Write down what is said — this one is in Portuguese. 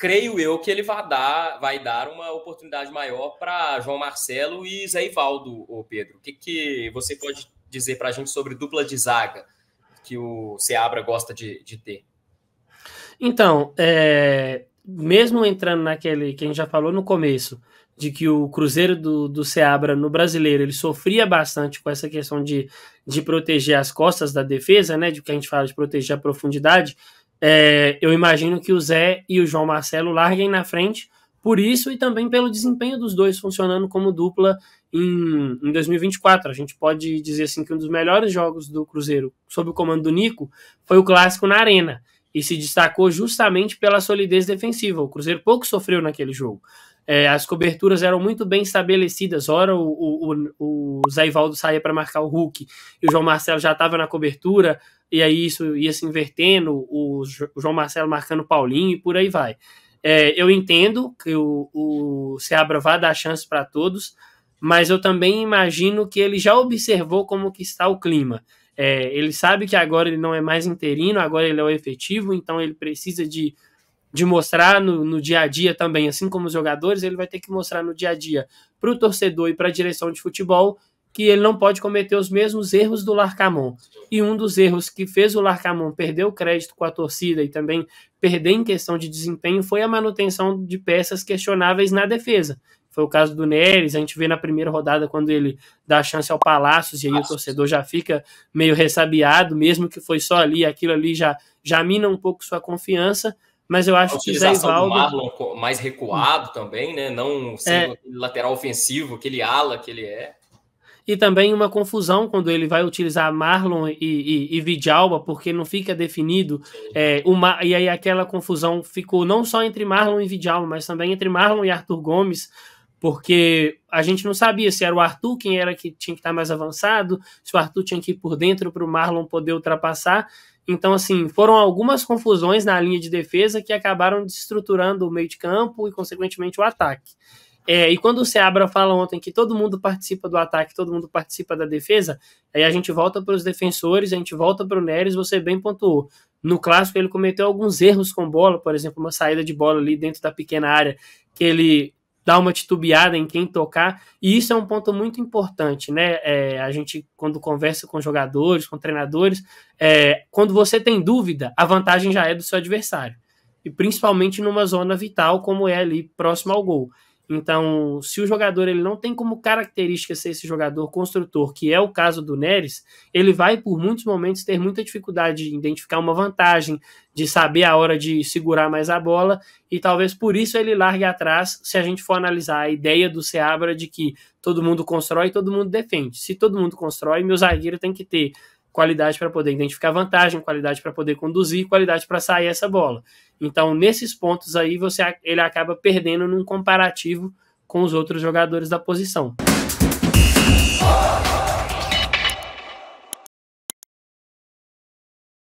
creio eu que ele vai dar, vai dar uma oportunidade maior para João Marcelo e Zé Ivaldo, Pedro. O que, que você pode dizer para a gente sobre dupla de zaga que o Seabra gosta de, de ter? Então, é, mesmo entrando naquele que a gente já falou no começo, de que o Cruzeiro do, do Seabra no brasileiro ele sofria bastante com essa questão de, de proteger as costas da defesa, né? De que a gente fala de proteger a profundidade é, eu imagino que o Zé e o João Marcelo larguem na frente por isso e também pelo desempenho dos dois funcionando como dupla em, em 2024. A gente pode dizer assim que um dos melhores jogos do Cruzeiro sob o comando do Nico foi o clássico na Arena e se destacou justamente pela solidez defensiva. O Cruzeiro pouco sofreu naquele jogo. É, as coberturas eram muito bem estabelecidas. Ora, o, o, o Zaivaldo saía para marcar o Hulk e o João Marcelo já estava na cobertura, e aí isso ia se invertendo, o, João Marcelo marcando o Paulinho e por aí vai. É, eu entendo que o, o Seabra vá dar chance para todos, mas eu também imagino que ele já observou como que está o clima. É, ele sabe que agora ele não é mais interino, agora ele é o efetivo, então ele precisa de de mostrar no, no, dia a dia também, assim como os jogadores, ele vai ter que mostrar no dia a dia para o torcedor e para a direção de futebol que ele não pode cometer os mesmos erros do Larcamon. E um dos erros que fez o Larcamon perder o crédito com a torcida e também perder em questão de desempenho foi a manutenção de peças questionáveis na defesa. Foi o caso do Neres, a gente vê na primeira rodada quando ele dá a chance ao Palácios e aí o torcedor já fica meio ressabiado, mesmo que foi só ali, aquilo ali já, já mina um pouco sua confiança. Mas eu acho a que Zé Ivaldo... Marlon mais recuado também, né? Não sendo é... aquele lateral ofensivo, aquele ala que ele é. E também uma confusão quando ele vai utilizar Marlon e, e, e Vidalba, porque não fica definido. É, uma, e aí aquela confusão ficou não só entre Marlon e Vidalba, mas também entre Marlon e Arthur Gomes, porque a gente não sabia se era o Arthur quem era que tinha que estar tá mais avançado, se o Arthur tinha que ir por dentro para o Marlon poder ultrapassar. Então, assim, foram algumas confusões na linha de defesa que acabaram desestruturando o meio de campo e, consequentemente, o ataque. É, e quando o Seabra fala ontem que todo mundo participa do ataque, todo mundo participa da defesa, aí a gente volta para os defensores, a gente volta para o Neres, você bem pontuou. No clássico, ele cometeu alguns erros com bola, por exemplo, uma saída de bola ali dentro da pequena área, que ele dar uma titubeada em quem tocar, e isso é um ponto muito importante, né? É, a gente, quando conversa com jogadores, com treinadores, é, quando você tem dúvida, a vantagem já é do seu adversário, e principalmente numa zona vital como é ali próximo ao gol. Então, se o jogador ele não tem como característica ser esse jogador construtor, que é o caso do Neres, ele vai por muitos momentos ter muita dificuldade de identificar uma vantagem, de saber a hora de segurar mais a bola, e talvez por isso ele largue atrás, se a gente for analisar a ideia do Seabra de que todo mundo constrói e todo mundo defende. Se todo mundo constrói, meu zagueiro tem que ter qualidade para poder identificar vantagem, qualidade para poder conduzir, qualidade para sair essa bola. Então, nesses pontos aí, você, ele acaba perdendo num comparativo com os outros jogadores da posição.